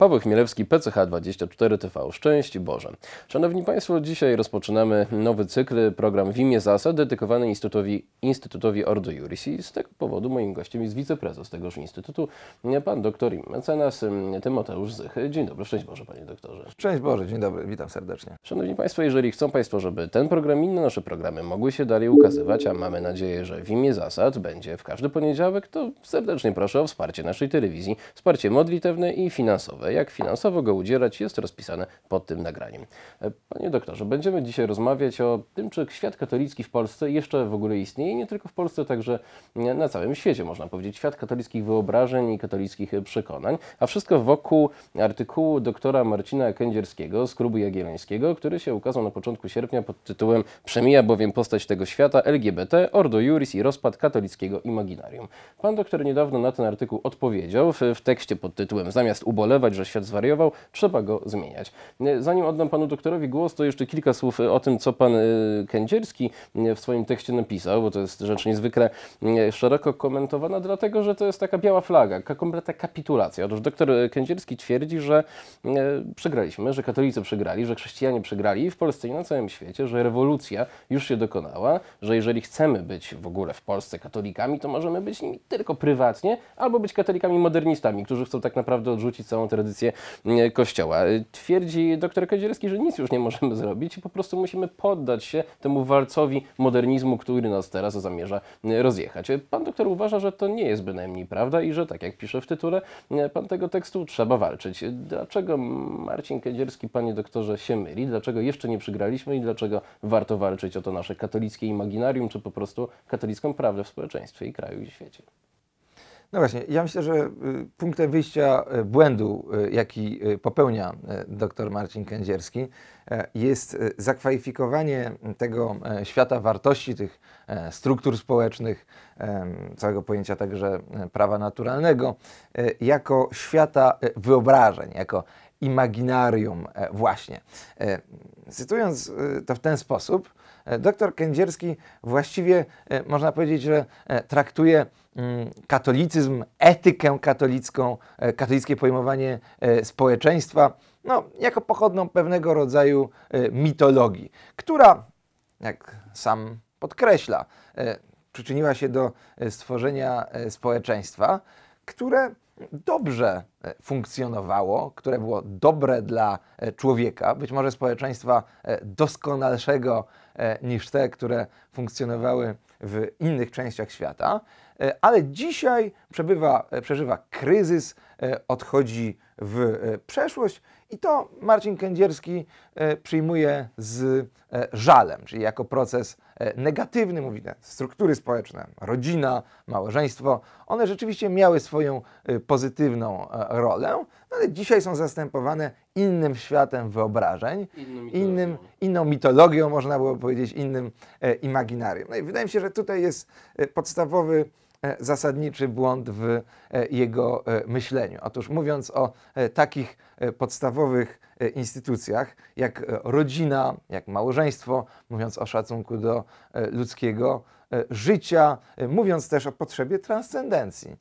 Paweł Chmielewski, PCH24 TV. Szczęść Boże. Szanowni Państwo, dzisiaj rozpoczynamy nowy cykl, program W imię zasad dedykowany Instytutowi, Instytutowi Ordo Juris i z tego powodu moim gościem jest wiceprezes tegoż Instytutu, pan doktor i mecenas Tymoteusz Zych. Dzień dobry, szczęść Boże Panie Doktorze. Szczęść Boże, dzień dobry, witam serdecznie. Szanowni Państwo, jeżeli chcą Państwo, żeby ten program i inne nasze programy mogły się dalej ukazywać, a mamy nadzieję, że w imię zasad będzie w każdy poniedziałek, to serdecznie proszę o wsparcie naszej telewizji, wsparcie modlitewne i finansowe jak finansowo go udzielać jest rozpisane pod tym nagraniem. E, panie doktorze, będziemy dzisiaj rozmawiać o tym, czy świat katolicki w Polsce jeszcze w ogóle istnieje, nie tylko w Polsce, także e, na całym świecie można powiedzieć, świat katolickich wyobrażeń i katolickich e, przekonań, a wszystko wokół artykułu doktora Marcina Kędzierskiego z Klubu Jagiellońskiego, który się ukazał na początku sierpnia pod tytułem Przemija bowiem postać tego świata LGBT, Ordo Juris i rozpad katolickiego imaginarium. Pan doktor niedawno na ten artykuł odpowiedział w, w tekście pod tytułem Zamiast ubolewać, że świat zwariował, trzeba go zmieniać. E, zanim oddam panu doktorowi głos, to jeszcze kilka słów e, o tym, co pan e, Kędzierski w swoim tekście napisał, bo to jest rzecz niezwykle szeroko komentowana, dlatego że to jest taka biała flaga, kompletna kapitulacja. Otóż doktor Kędzierski twierdzi, że przegraliśmy, że katolicy przegrali, że chrześcijanie przegrali w Polsce i na całym świecie, że rewolucja już się dokonała, że jeżeli chcemy być w ogóle w Polsce katolikami, to możemy być nimi tylko prywatnie albo być katolikami modernistami, którzy chcą tak naprawdę odrzucić całą tradycję tradycję mm, Kościoła. Twierdzi dr Kadzierski, że nic już nie możemy zrobić i po prostu musimy poddać się temu walcowi modernizmu, który nas teraz zamierza mm, rozjechać. Pan doktor uważa, że to nie jest bynajmniej prawda i że, tak jak pisze w tytule mm, pan tego tekstu, trzeba walczyć. Dlaczego Marcin Kędzierski, panie doktorze, się myli? Dlaczego jeszcze nie przygraliśmy i dlaczego warto walczyć o to nasze katolickie imaginarium, czy po prostu katolicką prawdę w społeczeństwie i kraju i świecie? No właśnie, ja myślę, że y, punktem wyjścia y, błędu, y, jaki popełnia dr Marcin Kędzierski, e, jest zakwalifikowanie tego e, świata wartości, tych e, struktur społecznych, całego pojęcia także prawa naturalnego, jako świata wyobrażeń, jako imaginarium właśnie. Cytując to w ten sposób, E, doktor Kędzierski właściwie e, można powiedzieć, że e, traktuje mm, katolicyzm, etykę katolicką, katolickie pojmowanie społeczeństwa, no, jako pochodną pewnego rodzaju mitologii, która, jak sam podkreśla, przyczyniła się do stworzenia społeczeństwa, które dobrze funkcjonowało, które było dobre dla człowieka, być może społeczeństwa doskonalszego E, niż te, które funkcjonowały w innych częściach świata, e, ale dzisiaj przebywa, e, przeżywa kryzys, odchodzi w przeszłość i to Marcin Kędzierski e, przyjmuje z e, żalem, czyli jako proces e, negatywny, mówi te struktury społeczne, rodzina, małżeństwo, one rzeczywiście miały swoją pozytywną rolę, no ale dzisiaj są zastępowane innym światem wyobrażeń, inną mitologią, innym, inną mitologią można było powiedzieć, innym imaginarium. No i wydaje mi się, że tutaj jest podstawowy E, zasadniczy błąd w e, jego e, myśleniu. Otóż mówiąc o takich podstawowych instytucjach jak rodzina, jak małżeństwo, mówiąc o szacunku do ludzkiego życia, mówiąc też o potrzebie transcendencji.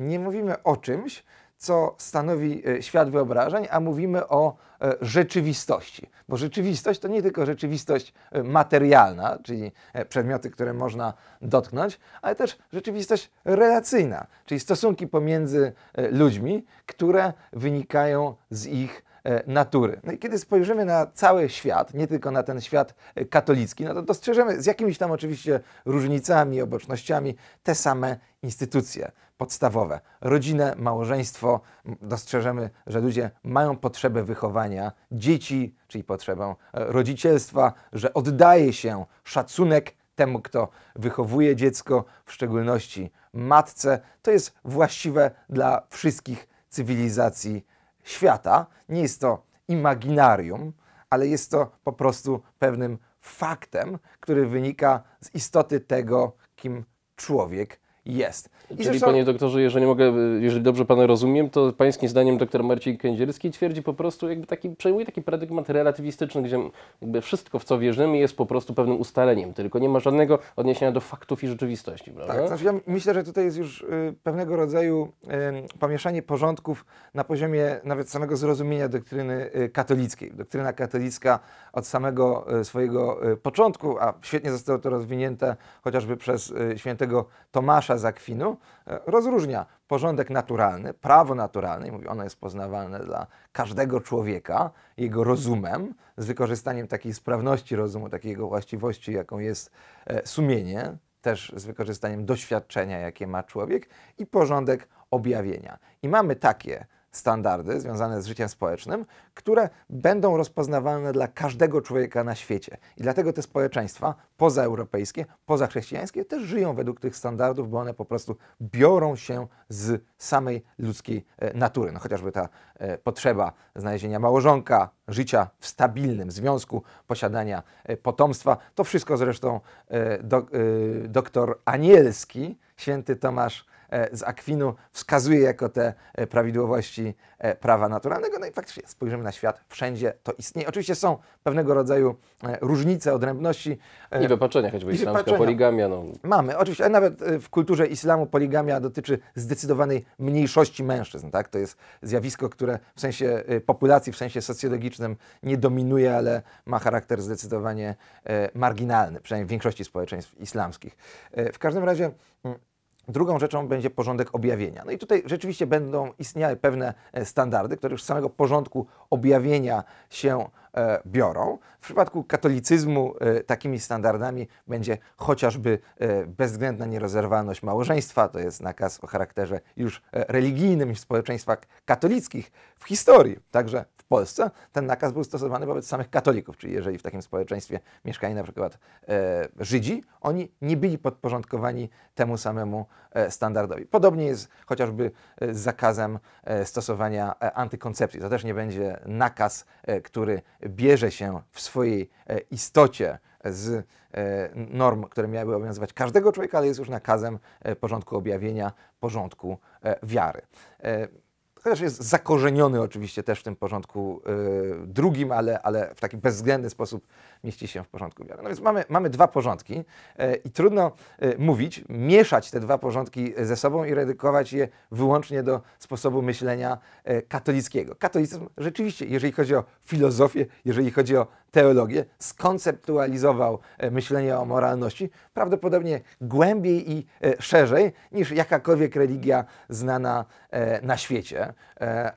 Nie mówimy o czymś, co stanowi e, świat wyobrażeń, a mówimy o e, rzeczywistości. Bo rzeczywistość to nie tylko rzeczywistość e, materialna, czyli przedmioty, które można dotknąć, ale też rzeczywistość relacyjna, czyli stosunki pomiędzy ludźmi, które wynikają z ich E, natury. No i kiedy spojrzymy na cały świat, nie tylko na ten świat e, katolicki, no to dostrzeżemy z jakimiś tam oczywiście różnicami, obocznościami te same instytucje podstawowe. Rodzinę, małżeństwo. Dostrzeżemy, że ludzie mają potrzebę wychowania dzieci, czyli potrzebę e, rodzicielstwa, że oddaje się szacunek temu, kto wychowuje dziecko, w szczególności matce. To jest właściwe dla wszystkich cywilizacji świata. Nie jest to imaginarium, ale jest to po prostu pewnym faktem, który wynika z istoty tego, kim człowiek jest. I Czyli zresztą... panie doktorze, jeżeli mogę, jeżeli dobrze pana rozumiem, to pańskim zdaniem doktor Marcin Kędzierski twierdzi po prostu, jakby taki, przejmuje taki paradygmat relatywistyczny, gdzie jakby wszystko, w co wierzymy, jest po prostu pewnym ustaleniem, tylko nie ma żadnego odniesienia do faktów i rzeczywistości, prawda? Tak, znaczy ja myślę, że tutaj jest już y, pewnego rodzaju y, pomieszanie porządków na poziomie nawet samego zrozumienia doktryny y, katolickiej. Doktryna katolicka od samego swojego początku, a świetnie zostało to rozwinięte chociażby przez świętego Tomasza, Tomasza Zakwinu e, rozróżnia porządek naturalny, prawo naturalne, i mówi, ono jest poznawalne dla każdego człowieka, jego rozumem, z wykorzystaniem takiej sprawności rozumu, takiej jego właściwości, jaką jest e, sumienie, też z wykorzystaniem doświadczenia, jakie ma człowiek, i porządek objawienia. I mamy takie standardy związane z życiem społecznym, które będą rozpoznawalne dla każdego człowieka na świecie. I dlatego te społeczeństwa pozaeuropejskie, pozachrześcijańskie też żyją według tych standardów, bo one po prostu biorą się z samej ludzkiej e, natury. No chociażby ta e, potrzeba znalezienia małżonka, życia w stabilnym związku, posiadania e, potomstwa. To wszystko zresztą doktor Anielski, święty Tomasz E, z Akwinu wskazuje jako te e, prawidłowości e, prawa naturalnego. No i faktycznie spojrzymy na świat, wszędzie to istnieje. Oczywiście są pewnego rodzaju różnice, odrębności. I wypaczenia, choćby islamska poligamia. No. Mamy, oczywiście, nawet w kulturze islamu poligamia dotyczy zdecydowanej mniejszości mężczyzn. Tak? To jest zjawisko, które w sensie populacji, w sensie socjologicznym nie dominuje, ale ma charakter zdecydowanie marginalny, przynajmniej w większości społeczeństw islamskich. W każdym razie mm, Drugą rzeczą będzie porządek objawienia. No i tutaj rzeczywiście będą istniały pewne e, standardy, które już z samego porządku objawienia się e, biorą. W przypadku katolicyzmu e, takimi standardami będzie chociażby bezwzględna nierozerwalność małżeństwa. To jest nakaz o charakterze już religijnym w społeczeństwach katolickich w historii, także Polsce ten nakaz był stosowany wobec samych katolików, czyli jeżeli w takim społeczeństwie mieszkali na przykład e, Żydzi, oni nie byli podporządkowani temu samemu e, standardowi. Podobnie jest chociażby e, z zakazem e, stosowania e, antykoncepcji. To też nie będzie nakaz, e, który bierze się w swojej istocie z norm, które miałyby obowiązywać każdego człowieka, ale jest już nakazem porządku objawienia, porządku wiary chociaż jest zakorzeniony oczywiście też w tym porządku y, drugim, ale, ale w taki bezwzględny sposób mieści się w porządku wiary. No więc mamy, mamy dwa porządki y, i trudno y, mówić, mieszać te dwa porządki y, ze sobą i redukować je wyłącznie do sposobu myślenia y, katolickiego. Katolicyzm rzeczywiście, jeżeli chodzi o filozofię, jeżeli chodzi o teologię, skonceptualizował e, myślenie o moralności prawdopodobnie głębiej i e, szerzej niż jakakolwiek religia znana e, na świecie.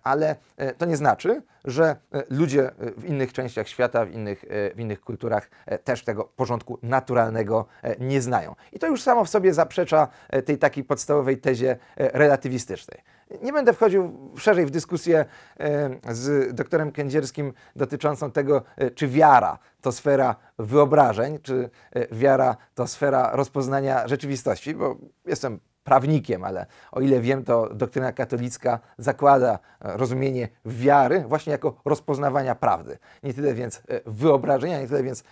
Ale to nie znaczy, że ludzie w innych częściach świata, w innych, w innych kulturach też tego porządku naturalnego nie znają. I to już samo w sobie zaprzecza tej takiej podstawowej tezie relatywistycznej nie będę wchodził szerzej w dyskusję e, z doktorem Kędzierskim dotyczącą tego, e, czy wiara to sfera wyobrażeń, czy e, wiara to sfera rozpoznania rzeczywistości, bo jestem prawnikiem, ale o ile wiem, to doktryna katolicka zakłada rozumienie wiary właśnie jako rozpoznawania prawdy. Nie tyle więc wyobrażenia, nie tyle więc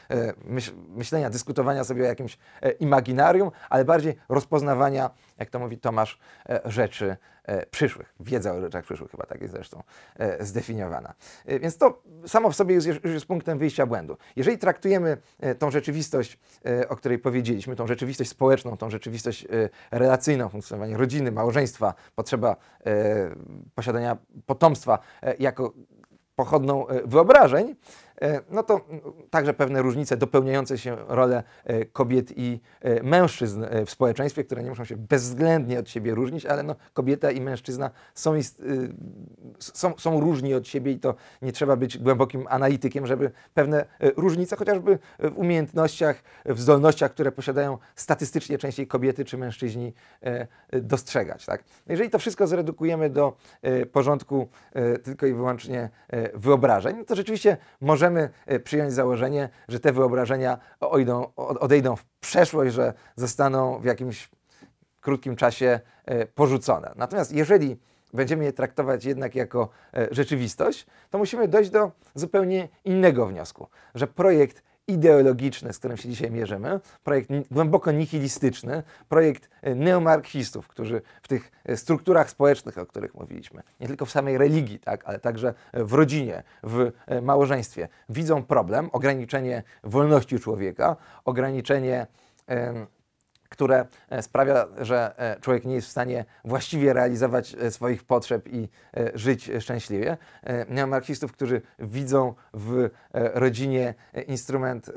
myślenia, dyskutowania sobie o jakimś imaginarium, ale bardziej rozpoznawania, jak to mówi Tomasz, rzeczy E, przyszłych. Wiedza o rzeczach przyszłych chyba tak jest zresztą e, zdefiniowana. E, więc to samo w sobie już jest, jest punktem wyjścia błędu. Jeżeli traktujemy tą rzeczywistość, o której powiedzieliśmy, tą rzeczywistość społeczną, tą rzeczywistość relacyjną, funkcjonowanie rodziny, małżeństwa, potrzeba posiadania potomstwa jako pochodną wyobrażeń, E, no to także pewne różnice dopełniające się rolę e, kobiet i e, mężczyzn w społeczeństwie, które nie muszą się bezwzględnie od siebie różnić, ale no, kobieta i mężczyzna są, y, są, są różni od siebie i to nie trzeba być głębokim analitykiem, żeby pewne różnice, chociażby w umiejętnościach, w zdolnościach, które posiadają statystycznie częściej kobiety czy mężczyźni, dostrzegać. Tak? Jeżeli to wszystko zredukujemy do porządku tylko i wyłącznie wyobrażeń, no to rzeczywiście możemy możemy e, przyjąć założenie, że te wyobrażenia odejdą, odejdą w przeszłość, że zostaną w jakimś krótkim czasie e, porzucone. Natomiast jeżeli będziemy je traktować jednak jako e, rzeczywistość, to musimy dojść do zupełnie innego wniosku, że projekt ideologiczne, z którym się dzisiaj mierzymy, projekt głęboko nihilistyczny, projekt e, neomarksistów, którzy w tych e, strukturach społecznych, o których mówiliśmy, nie tylko w samej religii, tak, ale także w rodzinie, w e, małżeństwie, widzą problem, ograniczenie wolności człowieka, ograniczenie które e, sprawia, że e, człowiek nie jest w stanie właściwie realizować e, swoich potrzeb i żyć szczęśliwie. Miałem którzy widzą w rodzinie instrument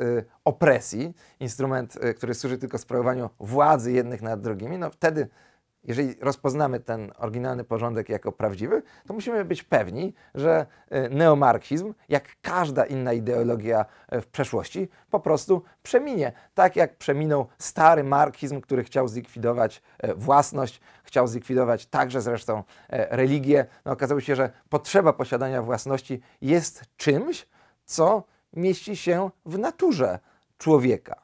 opresji, instrument, który służy tylko sprawowaniu władzy jednych nad drugimi. No wtedy jeżeli rozpoznamy ten oryginalny porządek jako prawdziwy, to musimy być pewni, że y, neomarksizm, jak każda inna ideologia y, w przeszłości, po prostu przeminie. Tak jak przeminął stary marksizm, który chciał zlikwidować y, własność, chciał zlikwidować także zresztą religię. No, okazało się, że potrzeba posiadania własności jest czymś, co mieści się w naturze człowieka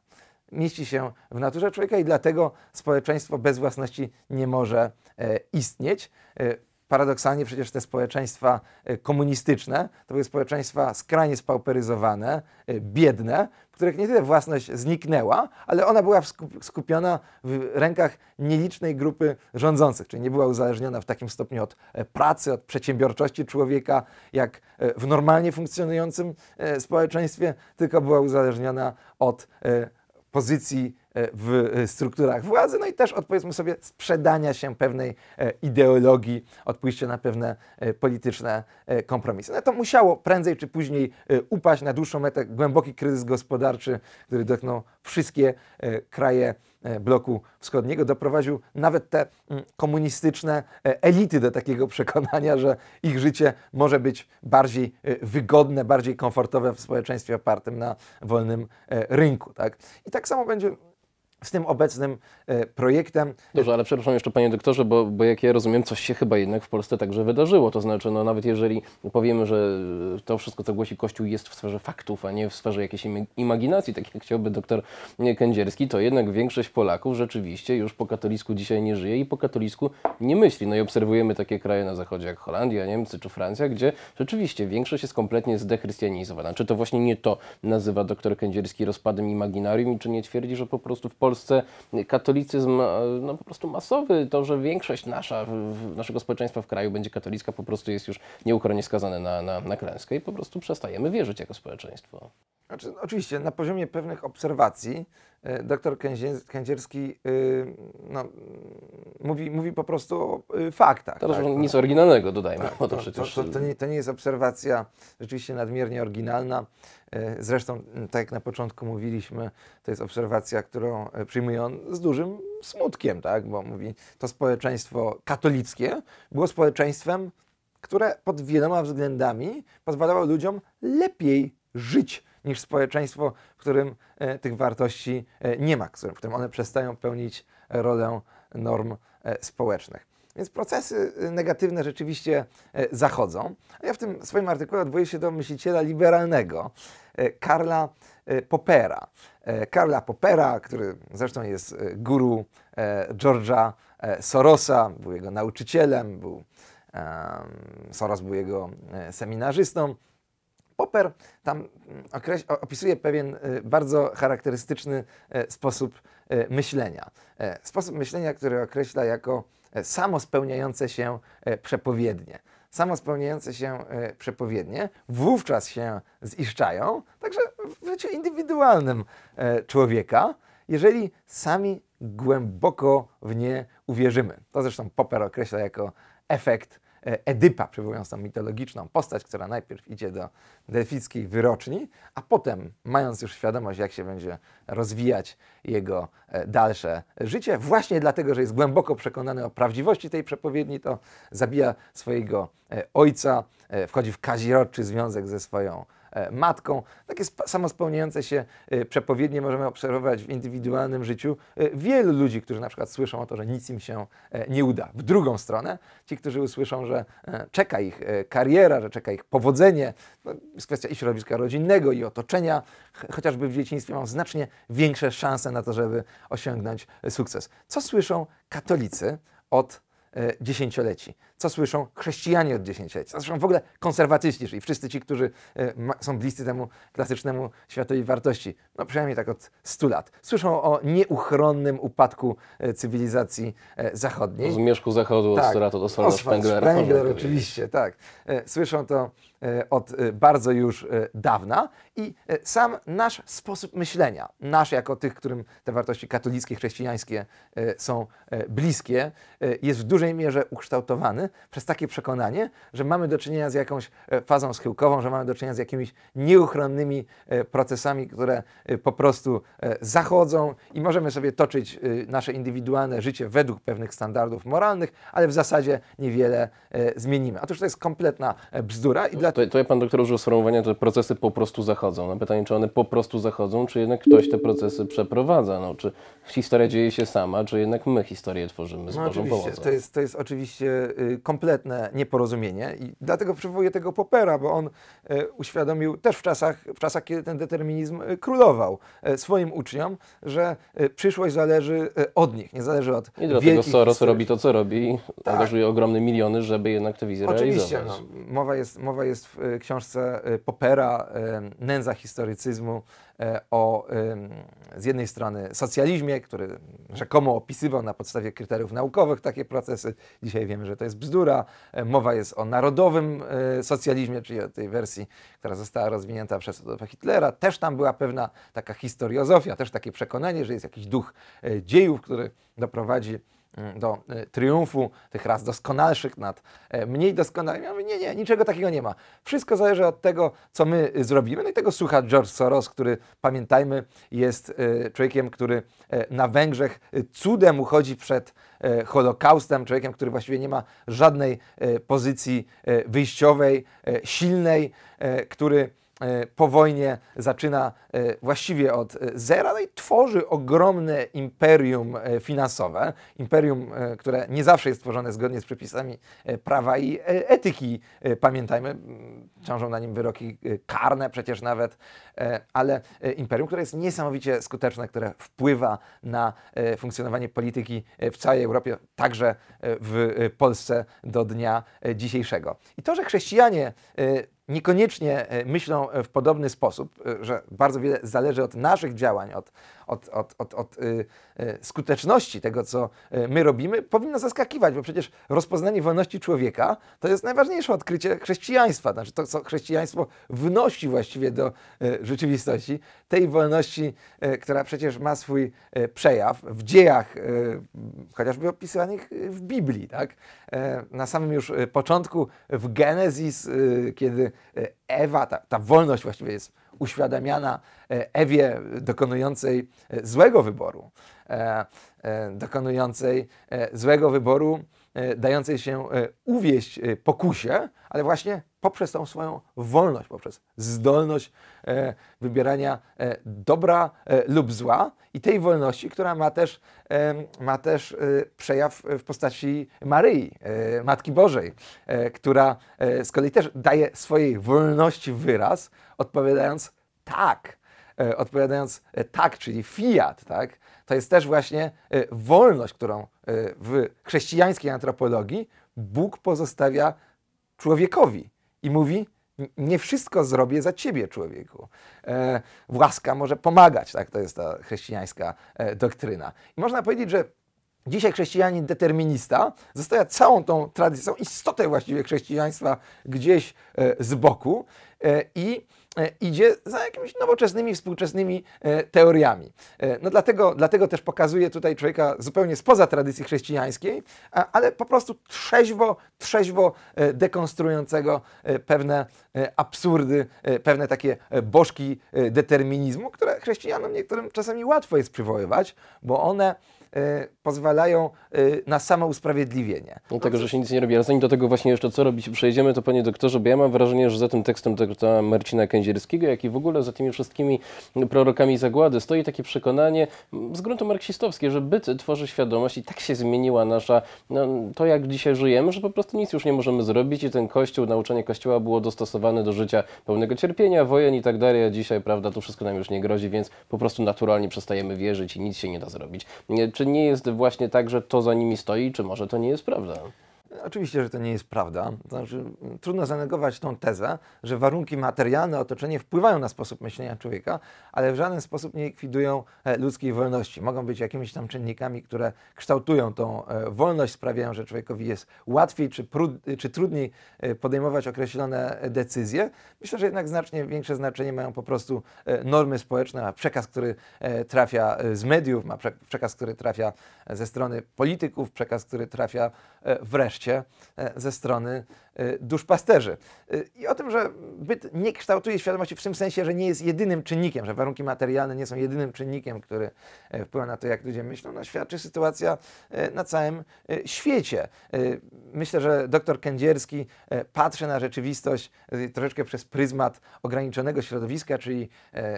mieści się w naturze człowieka i dlatego społeczeństwo bez własności nie może e, istnieć e, paradoksalnie przecież te społeczeństwa e, komunistyczne to były społeczeństwa skrajnie spauperyzowane, biedne, w których nie tyle własność zniknęła, ale ona była skupiona w rękach nielicznej grupy rządzących, czyli nie była uzależniona w takim stopniu od pracy, od przedsiębiorczości człowieka, jak w normalnie funkcjonującym społeczeństwie, tylko była uzależniona od pozycji e, w e, strukturach władzy, no i też odpowiedzmy sobie sprzedania się pewnej e, ideologii, odpójścia na pewne polityczne kompromisy. No to musiało prędzej czy później upaść na dłuższą metę głęboki kryzys gospodarczy, który dotknął wszystkie kraje E, bloku wschodniego, doprowadził nawet te mm, komunistyczne e, elity do takiego przekonania, że ich życie może być bardziej e, wygodne, bardziej komfortowe w społeczeństwie opartym na wolnym rynku. Tak? I tak samo będzie z tym obecnym e, projektem. Dobrze, ale przepraszam jeszcze panie doktorze, bo, bo jak ja rozumiem, coś się chyba jednak w Polsce także wydarzyło. To znaczy, no nawet jeżeli powiemy, że to wszystko, co głosi Kościół jest w sferze faktów, a nie w sferze jakiejś imaginacji, tak jak chciałby doktor Kędzierski, to jednak większość Polaków rzeczywiście już po katolicku dzisiaj nie żyje i po katolicku nie myśli. No i obserwujemy takie kraje na zachodzie jak Holandia, Niemcy czy Francja, gdzie rzeczywiście większość jest kompletnie zdechrystianizowana. Czy to właśnie nie to nazywa doktor Kędzierski rozpadem imaginarium i czy nie twierdzi, że po prostu w Polsce Polsce katolicyzm e, no, po prostu masowy, to, że większość nasza, naszego społeczeństwa w kraju będzie katolicka, po prostu jest już nieuchronnie skazane na, na, na klęskę i po prostu przestajemy wierzyć jako społeczeństwo. Znaczy, oczywiście na poziomie pewnych obserwacji E, doktor Kędzierski y, no, mówi, mówi po prostu o y, faktach. To tak, no. nic oryginalnego, dodajmy, tak, to, to przecież... To, to, nie, to nie jest obserwacja rzeczywiście nadmiernie oryginalna. E, zresztą, tak jak na początku mówiliśmy, to jest obserwacja, którą e, przyjmuje on z dużym smutkiem, tak? bo mówi, to społeczeństwo katolickie było społeczeństwem, które pod wieloma względami pozwalało ludziom lepiej żyć niż społeczeństwo, w którym e, tych wartości e, nie ma, w którym one przestają pełnić rolę norm e, społecznych. Więc procesy negatywne rzeczywiście zachodzą. Ja w tym swoim artykule odwołuję się do myśliciela liberalnego Karla Popera. Karla Popera, który zresztą jest guru George'a Sorosa, był jego nauczycielem, był, Soros był jego seminarzystą. Popper tam mm, opisuje pewien y, bardzo charakterystyczny y, sposób y, myślenia. Sposób myślenia, który określa jako samospełniające się przepowiednie samospełniające się przepowiednie wówczas się ziszczają, także w życiu indywidualnym człowieka, jeżeli sami głęboko w nie uwierzymy. To zresztą Popper określa jako efekt E, Edypa, przywołując tą mitologiczną postać, która najpierw idzie do delfickiej wyroczni, a potem, mając już świadomość, jak się będzie rozwijać jego e, dalsze życie, właśnie dlatego, że jest głęboko przekonany o prawdziwości tej przepowiedni, to zabija swojego e, ojca, wchodzi w kazirodczy związek ze swoją E, matką. Takie samo się e, przepowiednie możemy obserwować w indywidualnym życiu e, wielu ludzi, którzy na przykład słyszą o to, że nic im się nie uda. W drugą stronę ci, którzy usłyszą, że czeka ich kariera, że czeka ich powodzenie, no, jest kwestia i środowiska rodzinnego, i otoczenia, chociażby w dzieciństwie mam znacznie większe szanse na to, żeby osiągnąć sukces. Co słyszą katolicy od E, dziesięcioleci, co słyszą chrześcijanie od dziesięcioleci, co słyszą w ogóle konserwatyści, czyli wszyscy ci, którzy e, są bliscy temu klasycznemu światowi wartości, no przynajmniej tak od stu lat. Słyszą o nieuchronnym upadku e, cywilizacji zachodniej. Z zmierzchu zachodu tak, od 100 lat od Oswalda Szpenglera. Spengler, oczywiście, tak. Słyszą to E, od e, bardzo już e, dawna i sam nasz sposób myślenia, nasz jako tych, którym te wartości katolickie, chrześcijańskie są bliskie, jest w dużej mierze ukształtowany przez takie przekonanie, że mamy do czynienia z jakąś fazą schyłkową, że mamy do czynienia z jakimiś nieuchronnymi procesami, które po prostu zachodzą i możemy sobie toczyć nasze indywidualne życie według pewnych standardów moralnych, ale w zasadzie niewiele zmienimy. Otóż to jest kompletna bzdura i dla tyle. Tak. To, to ja pan doktor użył sformułowania, że procesy po prostu zachodzą. Na pytanie, czy one po prostu zachodzą, czy jednak ktoś te procesy przeprowadza. No, czy historia dzieje się sama, czy jednak my historię tworzymy z no, Bożą oczywiście. To jest, to jest oczywiście y, kompletne nieporozumienie i dlatego przywołuję tego Popera, bo on y, uświadomił też w czasach, w czasach, kiedy ten determinizm y, królował swoim uczniom, że przyszłość zależy od nich, nie zależy od I dlatego Soros robi to, co robi, tak. angażuje ogromne miliony, żeby jednak tę wizję oczywiście, realizować. Oczywiście, no, mowa jest, mowa jest jest w y, książce y, Popera y, Nędza historycyzmu o z jednej strony socjalizmie, który rzekomo opisywał na podstawie kryteriów naukowych takie procesy. Dzisiaj wiemy, że to jest bzdura. Mowa jest o narodowym socjalizmie, czyli o tej wersji, która została rozwinięta przez Adolfa Hitlera. Też tam była pewna taka historiozofia, też takie przekonanie, że jest jakiś duch dziejów, który doprowadzi Mm, do e, triumfu tych raz doskonalszych nad e, mniej doskonałych. Ja mówię, nie, nie, niczego takiego nie ma. Wszystko zależy od tego, co my y, zrobimy. No i tego słucha George Soros, który, pamiętajmy, jest e, człowiekiem, który na Węgrzech cudem uchodzi przed Holokaustem, człowiekiem, który właściwie nie ma żadnej pozycji wyjściowej, silnej, który E, po wojnie zaczyna e, właściwie od e, zera, no i tworzy ogromne imperium finansowe, imperium, które nie zawsze jest tworzone zgodnie z przepisami prawa i etyki, pamiętajmy, mm, ciążą na nim wyroki karne przecież nawet, ale imperium, które jest niesamowicie skuteczne, które wpływa na funkcjonowanie polityki w całej Europie, także w Polsce do dnia dzisiejszego. I to, że chrześcijanie niekoniecznie e, myślą e, w podobny sposób, e, że bardzo wiele zależy od naszych działań, od, od, od, od, od y, y, skuteczności tego, co my robimy, powinno zaskakiwać, bo przecież rozpoznanie wolności człowieka to jest najważniejsze odkrycie chrześcijaństwa, znaczy to, co chrześcijaństwo wnosi właściwie do rzeczywistości, tej wolności, która przecież ma swój przejaw w dziejach, chociażby opisanych w Biblii, tak? Na samym już początku w Genezis, kiedy E, Ewa, ta, ta wolność właściwie jest uświadamiana e, Ewie dokonującej e, złego wyboru, dokonującej złego wyboru, dającej się uwieść pokusie, ale właśnie poprzez tą swoją wolność, poprzez zdolność e, wybierania e, dobra e, lub zła i tej wolności, która ma też, e, ma też e, przejaw w postaci Maryi, e, Matki Bożej, która z kolei też daje swojej wolności wyraz, odpowiadając tak, odpowiadając tak, czyli fiat, tak? To jest też właśnie wolność, którą w chrześcijańskiej antropologii Bóg pozostawia człowiekowi i mówi, nie wszystko zrobię za ciebie, człowieku. E, łaska może pomagać, tak to jest ta chrześcijańska e, doktryna. I można powiedzieć, że dzisiaj chrześcijanin determinista zostawia całą tą tradycją, istotę właściwie chrześcijaństwa gdzieś e, z boku e, i E, idzie za jakimiś nowoczesnymi, współczesnymi e, teoriami. E, no dlatego, dlatego też pokazuje tutaj człowieka zupełnie spoza tradycji chrześcijańskiej, ale po prostu trzeźwo, trzeźwo dekonstruującego pewne absurdy, pewne takie bożki determinizmu, które chrześcijanom niektórym czasami łatwo jest przywoływać, bo one E, pozwalają e, na samo usprawiedliwienie. No tego, że się nic nie robi, ale zanim do tego właśnie jeszcze co robić przejdziemy, to panie doktorze, bo ja mam wrażenie, że za tym tekstem doktora Marcina Kędzierskiego, jak i w ogóle za tymi wszystkimi prorokami zagłady stoi takie przekonanie z gruntu marksistowskie, że byt tworzy świadomość i tak się zmieniła nasza, no, to jak dzisiaj żyjemy, że po prostu nic już nie możemy zrobić i ten kościół, nauczanie kościoła było dostosowane do życia pełnego cierpienia, wojen i tak dalej, a dzisiaj, prawda, to wszystko nam już nie grozi, więc po prostu naturalnie przestajemy wierzyć i nic się nie da zrobić. Czy czy nie jest właśnie tak, że to za nimi stoi, czy może to nie jest prawda? Oczywiście, że to nie jest prawda. znaczy, trudno zanegować tą tezę, że warunki materialne, otoczenie wpływają na sposób myślenia człowieka, ale w żaden sposób nie likwidują e, ludzkiej wolności. Mogą być jakimiś tam czynnikami, które kształtują tą e, wolność, sprawiają, że człowiekowi jest łatwiej czy, czy trudniej e, podejmować określone decyzje. Myślę, że jednak znacznie większe znaczenie mają po prostu normy społeczne, a przekaz, który trafia z mediów, ma przekaz, który trafia ze strony polityków, przekaz, który trafia e, wreszcie e, ze strony E, duszpasterzy. E, I o tym, że byt nie kształtuje świadomości w tym sensie, że nie jest jedynym czynnikiem, że warunki materialne nie są jedynym czynnikiem, który e, wpływa na to, jak ludzie myślą, no świadczy sytuacja na całym świecie. Myślę, że dr Kędzierski patrzy na rzeczywistość troszeczkę przez pryzmat ograniczonego środowiska, czyli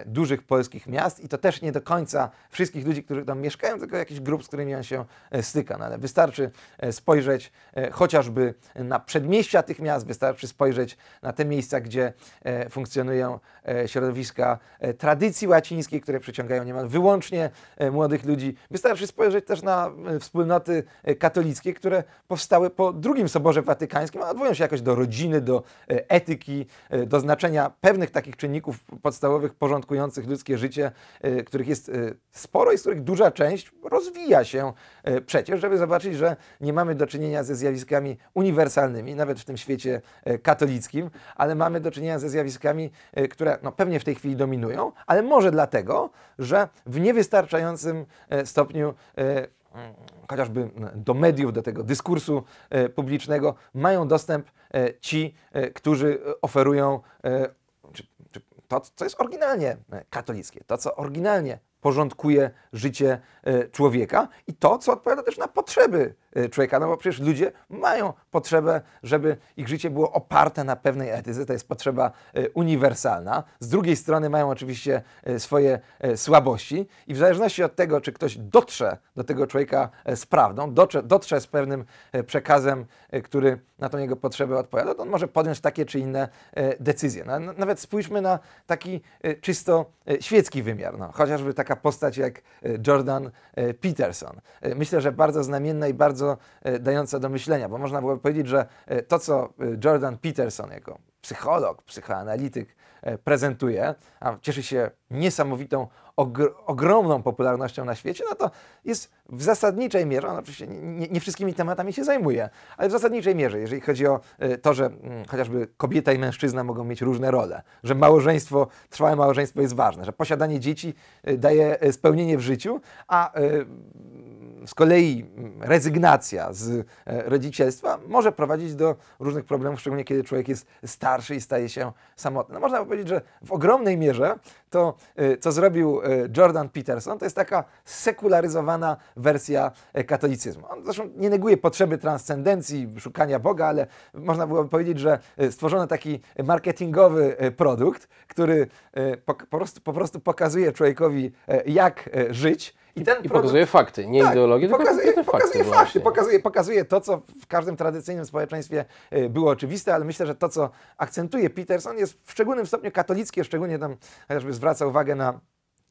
dużych polskich miast i to też nie do końca wszystkich ludzi, którzy tam mieszkają, tylko jakichś grup, z którymi on się styka. No ale wystarczy spojrzeć chociażby na przedmieścia tych natychmiast wystarczy spojrzeć na te miejsca, gdzie e, funkcjonują e, środowiska e, tradycji łacińskiej, które przyciągają niemal wyłącznie młodych ludzi. Wystarczy spojrzeć też na wspólnoty katolickie, które powstały po II Soborze Watykańskim, a odwołują się jakoś do rodziny, do etyki, do znaczenia pewnych takich czynników podstawowych, porządkujących ludzkie życie, których jest sporo i z których duża część rozwija się E, przecież, żeby zobaczyć, że nie mamy do czynienia ze zjawiskami uniwersalnymi, nawet w tym świecie e, katolickim, ale mamy do czynienia ze zjawiskami, e, które no, pewnie w tej chwili dominują, ale może dlatego, że w niewystarczającym stopniu mm, chociażby mm, do mediów, do tego dyskursu publicznego mają dostęp ci, którzy oferują to, co jest oryginalnie katolickie, to, co oryginalnie porządkuje życie e, człowieka i to, co odpowiada też na potrzeby Y, człowieka, no bo przecież ludzie mają potrzebę, żeby ich życie było oparte na pewnej etyce, to jest potrzeba y, uniwersalna. Z drugiej strony mają oczywiście y, swoje słabości i w zależności od tego, czy ktoś dotrze do tego człowieka z prawdą, dotrze, dotrze z pewnym przekazem, który na tą jego potrzebę odpowiada, to on może podjąć takie czy inne decyzje. No, nawet spójrzmy na taki czysto świecki wymiar, no, chociażby taka postać jak Jordan Peterson. Myślę, że bardzo znamienna i bardzo bardzo e, dająca do myślenia, bo można byłoby powiedzieć, że e, to, co e, Jordan Peterson jako psycholog, psychoanalityk prezentuje, a cieszy się niesamowitą, ogr ogromną popularnością na świecie, no to jest w zasadniczej mierze, on oczywiście nie, nie, wszystkimi tematami się zajmuje, ale w zasadniczej mierze, jeżeli chodzi o to, że mm, chociażby kobieta i mężczyzna mogą mieć różne role, że małżeństwo, trwałe małżeństwo jest ważne, że posiadanie dzieci daje spełnienie w życiu, a z kolei rezygnacja z e, rodzicielstwa może prowadzić do różnych problemów, szczególnie kiedy człowiek jest starszy i staje się samotny. No, można powiedzieć, że w ogromnej mierze to, e, co zrobił e, Jordan Peterson, to jest taka sekularyzowana wersja katolicyzmu. On zresztą nie neguje potrzeby transcendencji, szukania Boga, ale można byłoby powiedzieć, że stworzono taki marketingowy produkt, który po prostu, po prostu pokazuje człowiekowi, jak żyć, i, ten I pokazuje fakty, nie tak, ideologię, tylko pokazuje, fakty, pokazuje fakty. fakty pokazuje, pokazuje to, co w każdym tradycyjnym społeczeństwie y, było oczywiste, ale myślę, że to, co akcentuje Peterson, jest w szczególnym stopniu katolickie, szczególnie tam chociażby zwraca uwagę na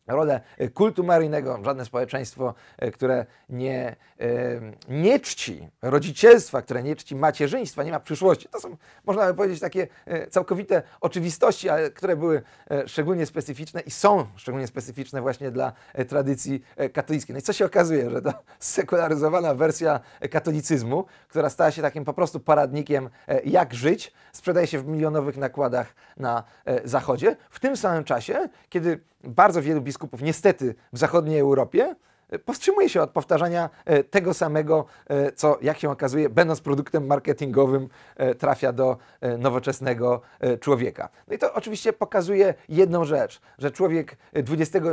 rolę kultu maryjnego, żadne społeczeństwo, e, które nie, e, nie czci rodzicielstwa, które nie czci macierzyństwa, nie ma przyszłości. To są, można by powiedzieć, takie e, całkowite oczywistości, ale które były szczególnie specyficzne i są szczególnie specyficzne właśnie dla tradycji katolickiej. No i co się okazuje, że ta sekularyzowana wersja katolicyzmu, która stała się takim po prostu paradnikiem, jak żyć, sprzedaje się w milionowych nakładach na Zachodzie, w tym samym czasie, kiedy bardzo wielu biskupów, niestety w zachodniej Europie, e, powstrzymuje się od powtarzania e, tego samego, e, co, jak się okazuje, będąc produktem marketingowym, trafia do nowoczesnego człowieka. No i to oczywiście pokazuje jedną rzecz, że człowiek XXI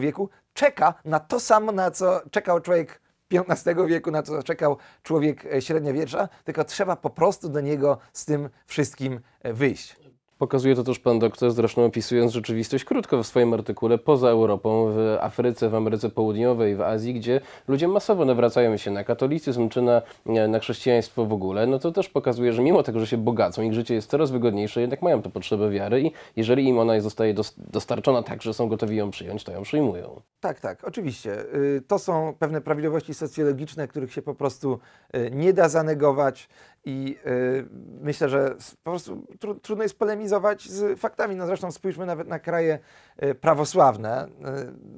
wieku czeka na to samo, na co czekał człowiek XV wieku, na co czekał człowiek średniowiecza, tylko trzeba po prostu do niego z tym wszystkim wyjść. Pokazuje to też pan doktor, zresztą opisując rzeczywistość krótko w swoim artykule, poza Europą, w Afryce, w Ameryce Południowej, w Azji, gdzie ludzie masowo nawracają się na katolicyzm czy na, e, na chrześcijaństwo w ogóle, no to też pokazuje, że mimo tego, że się bogacą, ich życie jest coraz wygodniejsze, jednak mają tę potrzebę wiary i jeżeli im ona zostaje dostarczona tak, że są gotowi ją przyjąć, to ją przyjmują. Tak, tak, oczywiście. Y, to są pewne prawidłowości socjologiczne, których się po prostu y, nie da zanegować i y, myślę, że po prostu tru, trudno jest polemizować z faktami. No zresztą spójrzmy nawet na kraje y, prawosławne.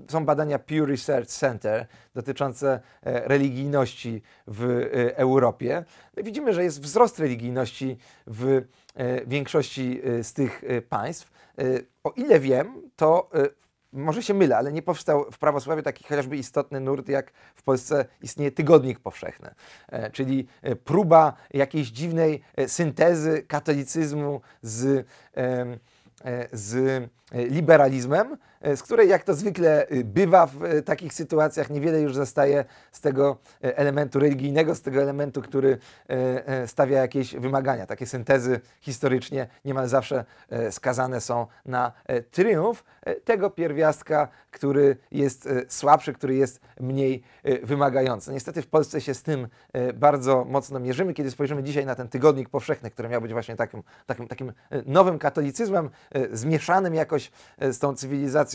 Y, są badania Pew Research Center dotyczące e, religijności w Europie. No widzimy, że jest wzrost religijności w e, większości z tych państw. O ile wiem, to może się mylę, ale nie powstał w prawosławiu taki chociażby istotny nurt, jak w Polsce istnieje tygodnik powszechny, e, czyli e, próba jakiejś dziwnej e, syntezy katolicyzmu z, z liberalizmem, E, z której jak to zwykle e, bywa w e, takich sytuacjach, niewiele już zostaje z tego elementu religijnego, z tego elementu, który stawia jakieś wymagania. Takie syntezy historycznie niemal zawsze skazane są na triumf tego pierwiastka, który jest słabszy, który jest mniej wymagający. No, niestety w Polsce się z tym bardzo mocno mierzymy. Kiedy spojrzymy dzisiaj na ten tygodnik powszechny, który miał być właśnie takim, takim, takim nowym katolicyzmem, zmieszanym jakoś z tą cywilizacją,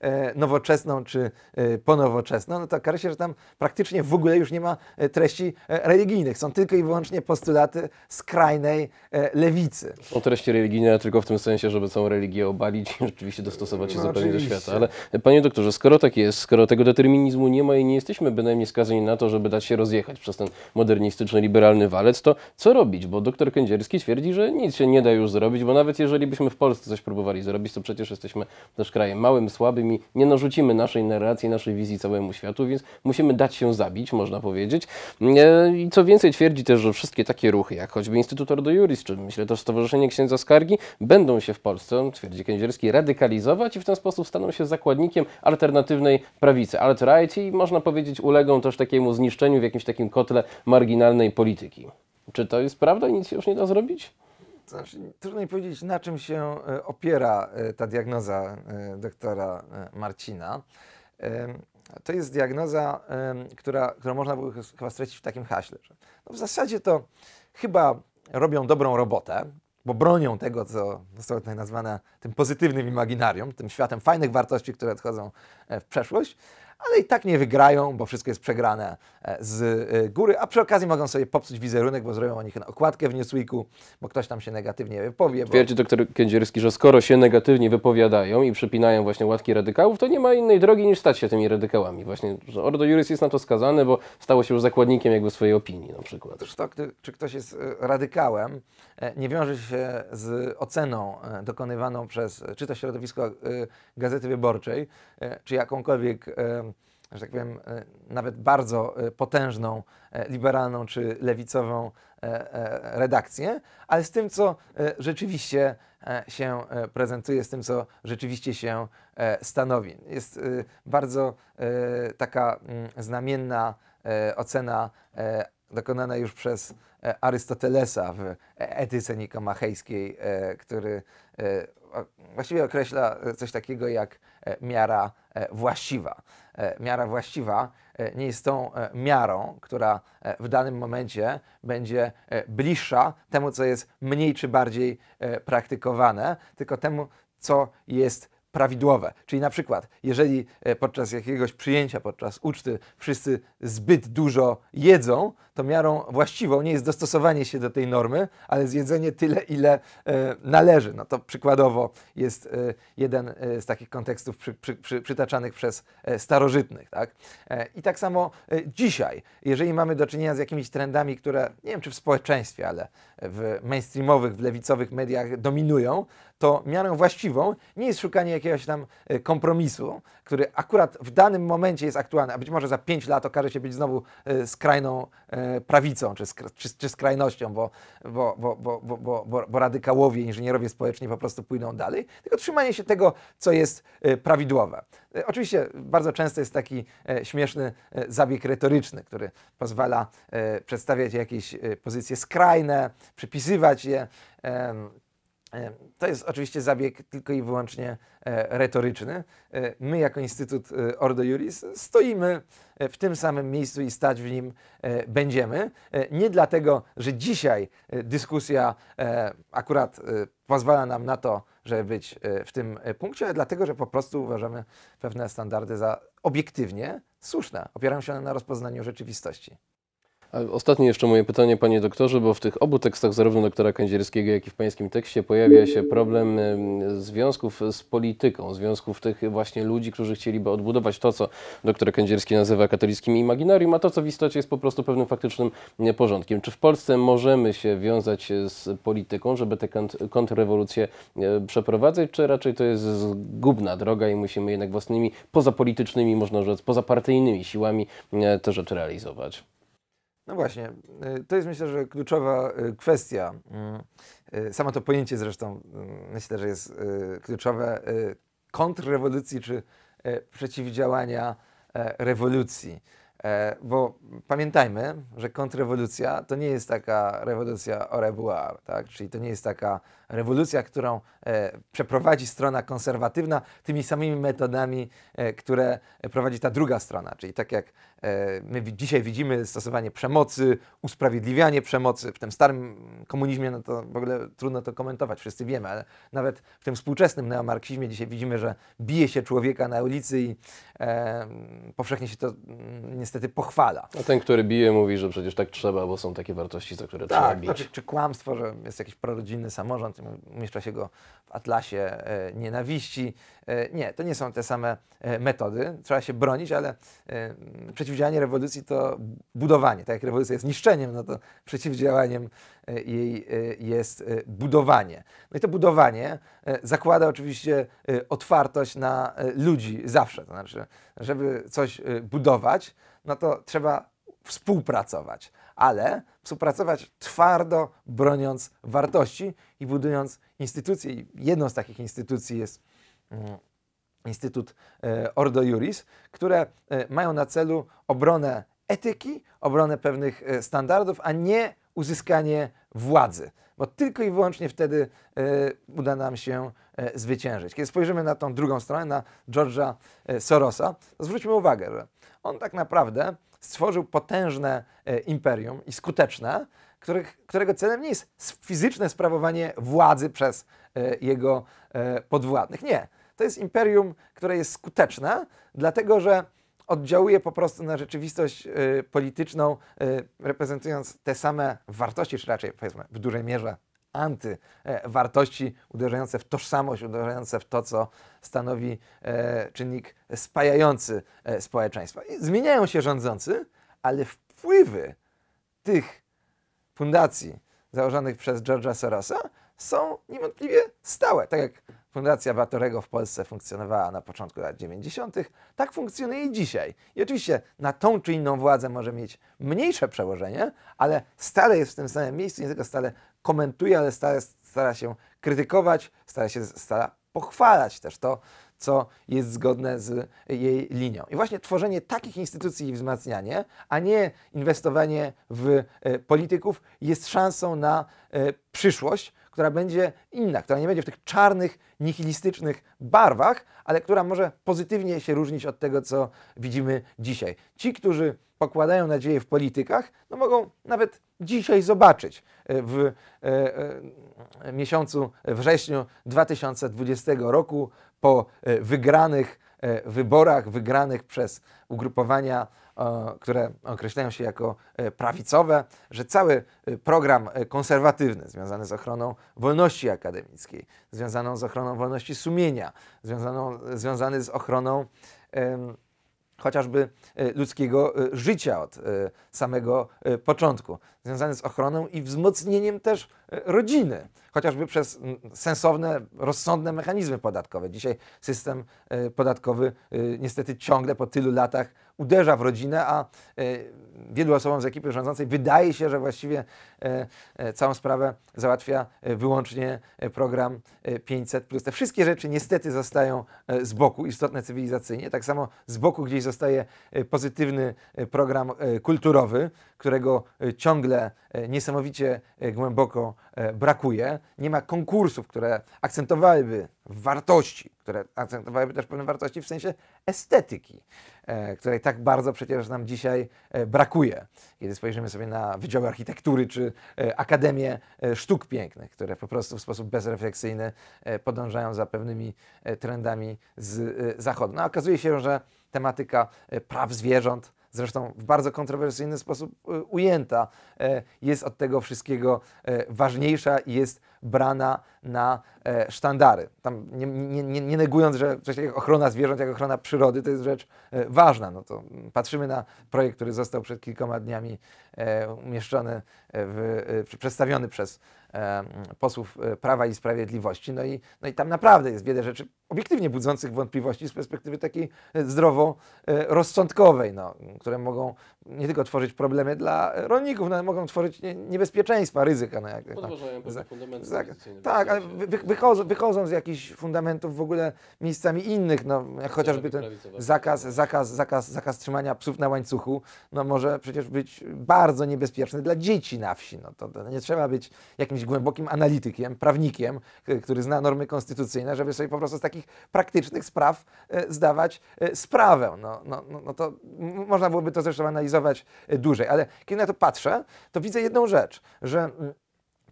E, nowoczesną czy e, ponowoczesną, no to okaże się, że tam praktycznie w ogóle już nie ma e, treści religijnych. Są tylko i wyłącznie postulaty skrajnej lewicy. Są no, treści religijne tylko w tym sensie, żeby całą religię obalić i rzeczywiście dostosować się no zupełnie oczywiście. do świata. Ale panie doktorze, skoro tak jest, skoro tego determinizmu nie ma i nie jesteśmy bynajmniej skazani na to, żeby dać się rozjechać przez ten modernistyczny, liberalny walec, to co robić? Bo doktor Kędzierski twierdzi, że nic się nie da już zrobić, bo nawet jeżeli byśmy w Polsce coś próbowali zrobić, to przecież jesteśmy też krajem małym, małym, słabym i nie narzucimy naszej narracji, naszej wizji całemu światu, więc musimy dać się zabić, można powiedzieć. E, I co więcej, twierdzi też, że wszystkie takie ruchy, jak choćby Instytut Ordo Juris, czy myślę też Stowarzyszenie Księdza Skargi, będą się w Polsce, twierdzi Kędzierski, radykalizować i w ten sposób staną się zakładnikiem alternatywnej prawicy, alt-right i można powiedzieć ulegą też takiemu zniszczeniu w jakimś takim kotle marginalnej polityki. Czy to jest prawda i nic się już nie da zrobić? To znaczy, trudno mi powiedzieć, na czym się e, opiera e, ta diagnoza e, doktora Marcina. To jest diagnoza, która, którą można by chyba stracić w takim haśle. Że no w zasadzie to chyba robią dobrą robotę, bo bronią tego, co zostało tutaj nazwane tym pozytywnym imaginarium, tym światem fajnych wartości, które odchodzą w przeszłość ale i tak nie wygrają, bo wszystko jest przegrane e, z e, góry, a przy okazji mogą sobie popsuć wizerunek, bo zrobią o nich okładkę w Newsweeku, bo ktoś tam się negatywnie wypowie. Twierdzi bo... dr Kędzierski, że skoro się negatywnie wypowiadają i przypinają właśnie łatki radykałów, to nie ma innej drogi niż stać się tymi radykałami. Właśnie, że Ordo Juris jest na to skazany, bo stało się już zakładnikiem jakby swojej opinii na przykład. To, czy ktoś jest e, radykałem, nie wiąże się z oceną dokonywaną przez czy to środowisko Gazety Wyborczej, czy jakąkolwiek że tak powiem, e, nawet bardzo e, potężną, e, liberalną czy lewicową redakcję, ale z tym, co rzeczywiście się prezentuje, z tym, co rzeczywiście się stanowi. Jest bardzo taka mm, znamienna ocena dokonana już przez Arystotelesa w Etyce Nikomachejskiej, który właściwie określa coś takiego jak miara właściwa. E, miara właściwa e, nie jest tą e, miarą, która w danym momencie będzie bliższa temu, co jest mniej czy bardziej praktykowane, tylko temu, co jest prawidłowe. Czyli na przykład, jeżeli e, podczas jakiegoś przyjęcia, podczas uczty wszyscy zbyt dużo jedzą, to miarą właściwą nie jest dostosowanie się do tej normy, ale zjedzenie tyle, ile e, należy. No to przykładowo jest e, jeden z takich kontekstów przy, przy, przy, przytaczanych przez starożytnych. Tak? I tak samo dzisiaj, jeżeli mamy do czynienia z jakimiś trendami, które nie wiem czy w społeczeństwie, ale w mainstreamowych, w lewicowych mediach dominują, to mianą właściwą nie jest szukanie jakiegoś tam e, kompromisu, który akurat w danym momencie jest aktualny, a być może za 5 lat okaże się być znowu e, skrajną e, prawicą czy, czy, skrajnością, bo, bo, bo, bo, bo, bo, bo radykałowie, inżynierowie społeczni po prostu pójdą dalej, tylko trzymanie się tego, co jest prawidłowe. Oczywiście bardzo często jest taki śmieszny zabieg retoryczny, który pozwala przedstawiać jakieś pozycje skrajne, przypisywać je E, to jest oczywiście zabieg tylko i wyłącznie e, retoryczny. E, my, jako Instytut Ordo Juris, stoimy w tym samym miejscu i stać w nim będziemy. Nie dlatego, że dzisiaj dyskusja akurat pozwala nam na to, żeby być w tym punkcie, ale dlatego, że po prostu uważamy pewne standardy za obiektywnie słuszne. Opieram się one na rozpoznaniu rzeczywistości. Ostatnie jeszcze moje pytanie, panie doktorze, bo w tych obu tekstach, zarówno doktora Kędzierskiego, jak i w pańskim tekście, pojawia się problem związków z polityką, związków tych właśnie ludzi, którzy chcieliby odbudować to, co doktor Kędzierski nazywa katolickim imaginarium, a to, co w istocie jest po prostu pewnym faktycznym porządkiem. Czy w Polsce możemy się wiązać z polityką, żeby tę kontrrewolucję e, przeprowadzać, czy raczej to jest zgubna droga i musimy jednak własnymi pozapolitycznymi, można rzec, pozapartyjnymi siłami e, te rzeczy realizować? No właśnie, y, to jest myślę, że kluczowa y, kwestia. Mm, y, samo to pojęcie zresztą mm, myślę, że jest kluczowe kontrrewolucji czy przeciwdziałania e, rewolucji. E, bo pamiętajmy, że kontrrewolucja to nie jest taka rewolucja au revoir, tak? czyli to nie jest taka rewolucja, którą e, przeprowadzi strona konserwatywna tymi samymi metodami, które prowadzi ta druga strona. Czyli tak jak E, my dzisiaj widzimy stosowanie przemocy, usprawiedliwianie przemocy. W tym starym komunizmie no to w ogóle trudno to komentować, wszyscy wiemy, ale nawet w tym współczesnym neomarksizmie dzisiaj widzimy, że bije się człowieka na ulicy i e, powszechnie się to mm, niestety pochwala. A ten, który bije, mówi, że przecież tak trzeba, bo są takie wartości, za które tak, trzeba bić. Czy, znaczy, czy kłamstwo, że jest jakiś prorodzinny samorząd, umieszcza się go w atlasie e, nienawiści. E, nie, to nie są te same e, metody. Trzeba się bronić, ale e, przeciw przeciwdziałanie rewolucji to budowanie. Tak jak rewolucja jest niszczeniem, no to przeciwdziałaniem e, jej e, jest e, budowanie. No i to budowanie zakłada oczywiście otwartość na ludzi zawsze. To znaczy, żeby coś budować, no to trzeba współpracować, ale współpracować twardo, broniąc wartości i budując instytucje. I jedną z takich instytucji jest mm, Instytut e, Ordo Juris, które e, mają na celu obronę etyki, obronę pewnych e, standardów, a nie uzyskanie władzy, bo tylko i wyłącznie wtedy uda nam się zwyciężyć. Kiedy spojrzymy na tą drugą stronę, na George'a Sorosa, to zwróćmy uwagę, że on tak naprawdę stworzył potężne imperium i skuteczne, którego celem nie jest fizyczne sprawowanie władzy przez jego podwładnych. Nie. To jest imperium, które jest skuteczne, dlatego że oddziałuje po prostu na rzeczywistość y, polityczną, y, reprezentując te same wartości, czy raczej powiedzmy w dużej mierze antywartości, e, uderzające w tożsamość, uderzające w to, co stanowi e, czynnik spajający e, społeczeństwa. I zmieniają się rządzący, ale wpływy tych fundacji założonych przez George'a Sorosa są niewątpliwie stałe. Tak jak Fundacja Batorego w Polsce funkcjonowała na początku lat 90., tak funkcjonuje i dzisiaj. I oczywiście na tą czy inną władzę może mieć mniejsze przełożenie, ale stale jest w tym samym miejscu, nie tylko stale komentuje, ale stale stara się krytykować, stara się stara pochwalać też to, co jest zgodne z jej linią. I właśnie tworzenie takich instytucji i wzmacnianie, a nie inwestowanie w e, polityków jest szansą na e, przyszłość, która będzie inna, która nie będzie w tych czarnych, nihilistycznych barwach, ale która może pozytywnie się różnić od tego, co widzimy dzisiaj. Ci, którzy pokładają nadzieję w politykach, no mogą nawet dzisiaj zobaczyć e, w e, e, miesiącu wrześniu 2020 roku po wygranych wyborach, wygranych przez ugrupowania które określają się jako e, prawicowe, że cały e, program e, konserwatywny związany z ochroną wolności akademickiej, związaną z ochroną wolności sumienia, związaną, związany z ochroną chociażby ludzkiego życia od samego początku, związany z ochroną i wzmocnieniem też E, rodziny, chociażby przez sensowne, rozsądne mechanizmy podatkowe. Dzisiaj system e, podatkowy e, niestety ciągle po tylu latach uderza w rodzinę, a wielu osobom z ekipy rządzącej wydaje się, że właściwie całą sprawę załatwia wyłącznie program 500. Te wszystkie rzeczy niestety zostają z boku, istotne cywilizacyjnie. Tak samo z boku gdzieś zostaje pozytywny program kulturowy, którego e, ciągle e, niesamowicie e, głęboko brakuje. Nie ma konkursów, które akcentowałyby wartości, które akcentowałyby też pewne wartości w sensie estetyki, której tak bardzo przecież nam dzisiaj brakuje. Kiedy spojrzymy sobie na Wydziały Architektury czy Akademię Sztuk Pięknych, które po prostu w sposób bezrefleksyjny podążają za pewnymi trendami z zachodu. No, okazuje się, że tematyka praw zwierząt, zresztą w bardzo kontrowersyjny sposób e, ujęta, e, jest od tego wszystkiego e, ważniejsza i jest brana na e, sztandary. Tam nie, nie, nie negując, że coś jak ochrona zwierząt, jak ochrona przyrody to jest rzecz e, ważna. No to patrzymy na projekt, który został przed kilkoma dniami e, umieszczony, w, przedstawiony przez posłów Prawa i Sprawiedliwości. No i, no i tam naprawdę jest wiele rzeczy obiektywnie budzących wątpliwości z perspektywy takiej zdrowo-rozsądkowej, no, które mogą nie tylko tworzyć problemy dla rolników, no, ale mogą tworzyć niebezpieczeństwa, ryzyka. No, jak, no, Podważają za, za, tak, ale wy, wychodzą, wychodzą z jakichś fundamentów w ogóle miejscami innych, no, jak chociażby ten zakaz, zakaz, zakaz, zakaz trzymania psów na łańcuchu, no może przecież być bardzo niebezpieczny dla dzieci na wsi. No, to nie trzeba być jakimś głębokim analitykiem, prawnikiem, który zna normy konstytucyjne, żeby sobie po prostu z takich praktycznych spraw e, zdawać e, sprawę. No, no, no, no to można byłoby to zresztą analizować e, dłużej, ale kiedy na to patrzę, to widzę jedną rzecz, że mm,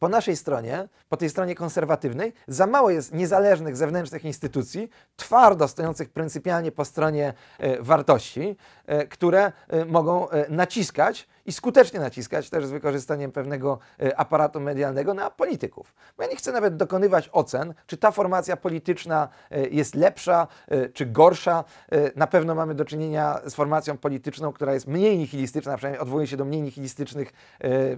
po naszej stronie, po tej stronie konserwatywnej, za mało jest niezależnych zewnętrznych instytucji, twardo stojących pryncypialnie po stronie e, wartości, e, które e, mogą naciskać i skutecznie naciskać też z wykorzystaniem pewnego e, aparatu medialnego na polityków. Bo ja nie chcę nawet dokonywać ocen, czy ta formacja polityczna e, jest lepsza e, czy gorsza. Na pewno mamy do czynienia z formacją polityczną, która jest mniej nihilistyczna, przynajmniej odwołuje się do mniej nihilistycznych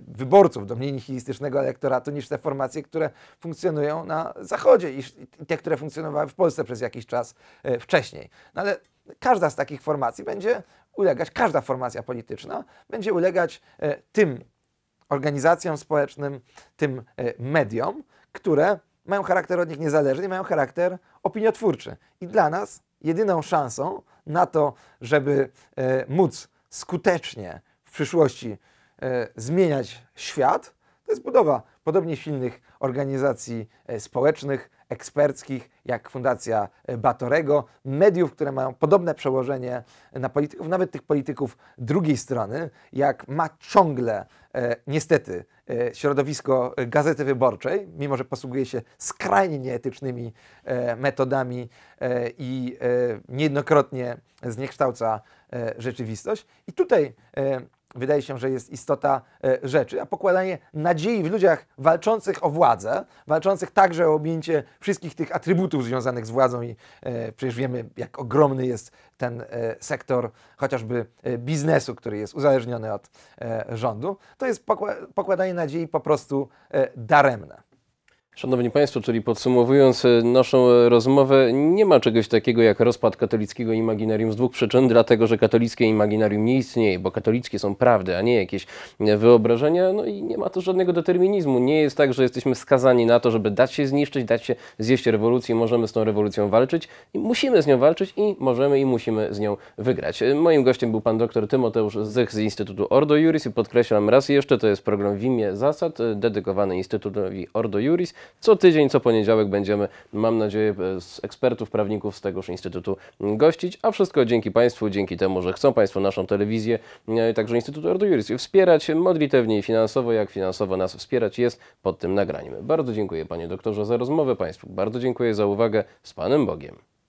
wyborców, do mniej nihilistycznego elektoratu niż te formacje, które funkcjonują na Zachodzie i te, które funkcjonowały w Polsce przez jakiś czas wcześniej. No ale każda z takich formacji będzie ulegać, każda formacja polityczna będzie ulegać e, tym organizacjom społecznym, tym e, mediom, które mają charakter od nich niezależny, mają charakter opiniotwórczy. I dla nas jedyną szansą na to, żeby e, móc skutecznie w przyszłości zmieniać świat, to jest budowa podobnie silnych organizacji społecznych, eksperckich, jak Fundacja Batorego, mediów, które mają podobne przełożenie na polityków, nawet tych polityków drugiej strony, jak ma ciągle e, niestety e, środowisko Gazety Wyborczej, mimo że posługuje się skrajnie nieetycznymi e, metodami e, i e, niejednokrotnie zniekształca e, rzeczywistość. I tutaj wydaje się, że jest istota e, rzeczy, a pokładanie nadziei w ludziach walczących o władzę, walczących także o objęcie wszystkich tych atrybutów związanych z władzą i e, przecież wiemy, jak ogromny jest ten e, sektor chociażby biznesu, który jest uzależniony od rządu, to jest pokładanie nadziei po prostu daremne. Szanowni Państwo, czyli podsumowując e, naszą e, rozmowę, nie ma czegoś takiego jak rozpad katolickiego imaginarium z dwóch przyczyn, dlatego że katolickie imaginarium nie istnieje, bo katolickie są prawdy, a nie jakieś e, wyobrażenia, no i nie ma to żadnego determinizmu. Nie jest tak, że jesteśmy skazani na to, żeby dać się zniszczyć, dać się zjeść rewolucji, możemy z tą rewolucją walczyć i musimy z nią walczyć i możemy i musimy z nią wygrać. Moim gościem był pan dr Tymoteusz Zych z Instytutu Ordo Juris i podkreślam raz jeszcze, to jest program w imię zasad dedykowany Instytutowi Ordo Juris. Co tydzień, co poniedziałek będziemy, mam nadzieję, e, z ekspertów, prawników z tegoż Instytutu mm, gościć, a wszystko dzięki Państwu, dzięki temu, że chcą Państwo naszą telewizję, mm, e, także Instytut Ordo Juris wspierać modlitewnie i finansowo, jak finansowo nas wspierać jest pod tym nagraniem. Bardzo dziękuję Panie Doktorze za rozmowę Państwu, bardzo dziękuję za uwagę, z Panem Bogiem.